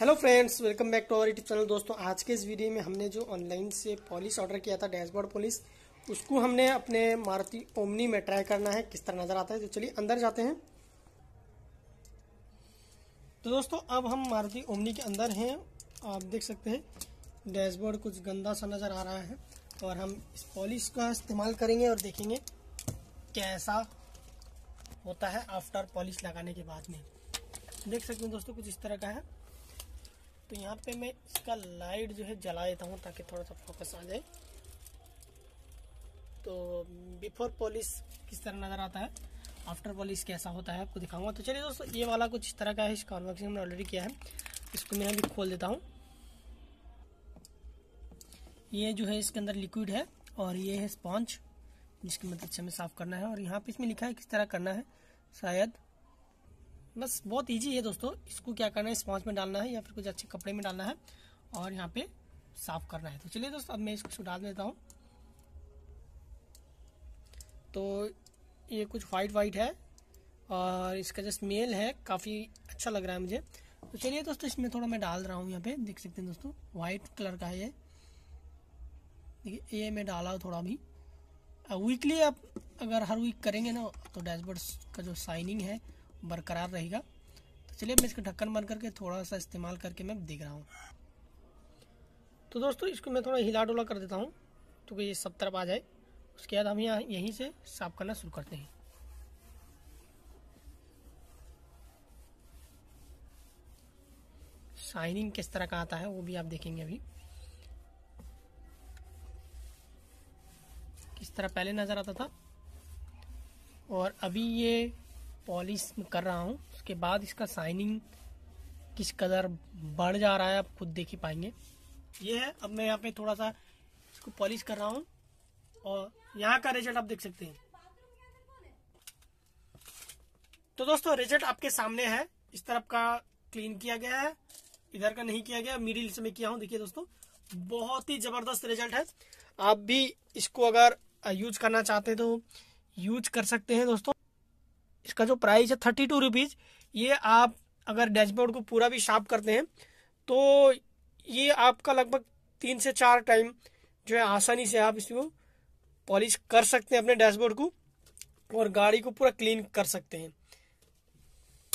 hello friends welcome back to our YouTube channel दोस्तों आज के इस वीडियो में हमने जो ऑनलाइन से पॉलिस ऑर्डर किया था डैशबोर्ड पॉलिस उसको हमने अपने मारुति ओमनी में ट्राई करना है किस तरह नज़र आता है तो चलिए अंदर जाते हैं तो दोस्तों अब हम मारुति ओमनी के अंदर हैं आप देख सकते हैं डैशबोर्ड कुछ गंदा सा नज़र आ रहा है और हम इस पॉलिश का इस्तेमाल करेंगे और देखेंगे कैसा होता है आफ्टर पॉलिश लगाने के बाद में देख सकते हैं दोस्तों कुछ इस तरह का है तो यहाँ पे मैं इसका लाइट जो है जला देता हूँ ताकि थोड़ा सा फोकस आ जाए तो बिफोर पॉलिश किस तरह नज़र आता है आफ्टर पॉलिश कैसा होता है आपको दिखाऊंगा तो चलिए दोस्तों ये वाला कुछ इस तरह का है इस कॉन्वर्क्शन हमने ऑलरेडी किया है इसको मैं अभी खोल देता हूँ ये जो है इसके अंदर लिक्विड है और ये है स्पॉन्ज जिसकी मदद से हमें साफ़ करना है और यहाँ पे इसमें लिखा है किस तरह करना है शायद बस बहुत ईजी है दोस्तों इसको क्या करना है स्पॉन्ज में डालना है या फिर कुछ अच्छे कपड़े में डालना है और यहाँ पे साफ करना है तो चलिए दोस्तों अब मैं इसको डाल देता हूँ तो ये कुछ वाइट वाइट है और इसका जो स्मेल है काफ़ी अच्छा लग रहा है मुझे तो चलिए दोस्तों इसमें थोड़ा मैं डाल रहा हूँ यहाँ पे देख सकते हैं दोस्तों वाइट कलर का है ये देखिए ये मैं डाला हूँ थोड़ा भी वीकली आप अगर हर वीक करेंगे ना तो डैशबोर्ड का जो साइनिंग है बरकरार रहेगा तो चलिए मैं इसका ढक्कन बंद करके थोड़ा सा इस्तेमाल करके मैं देख रहा हूँ तो दोस्तों इसको मैं थोड़ा हिला डुला कर देता हूँ क्योंकि ये सब तरफ आ जाए उसके बाद हम यहाँ यहीं से साफ करना शुरू करते हैं शाइनिंग किस तरह का आता है वो भी आप देखेंगे अभी किस तरह पहले नज़र आता था और अभी ये पॉलिश कर रहा हूँ उसके बाद इसका शाइनिंग किस कदर बढ़ जा रहा है आप खुद देख ही पाएंगे ये है अब मैं यहाँ पे थोड़ा सा इसको पॉलिश कर रहा हूँ और यहाँ का रिजल्ट आप देख सकते हैं तो दोस्तों रिजल्ट आपके सामने है इस तरफ का क्लीन किया गया है इधर का नहीं किया गया मिडिल से मैं किया हूँ देखिए दोस्तों बहुत ही जबरदस्त रिजल्ट है आप भी इसको अगर यूज uh, करना चाहते तो यूज कर सकते हैं दोस्तों इसका जो प्राइस है थर्टी टू रुपीज़ ये आप अगर डैशबोर्ड को पूरा भी शार्प करते हैं तो ये आपका लगभग तीन से चार टाइम जो है आसानी से आप इसको पॉलिश कर सकते हैं अपने डैशबोर्ड को और गाड़ी को पूरा क्लीन कर सकते हैं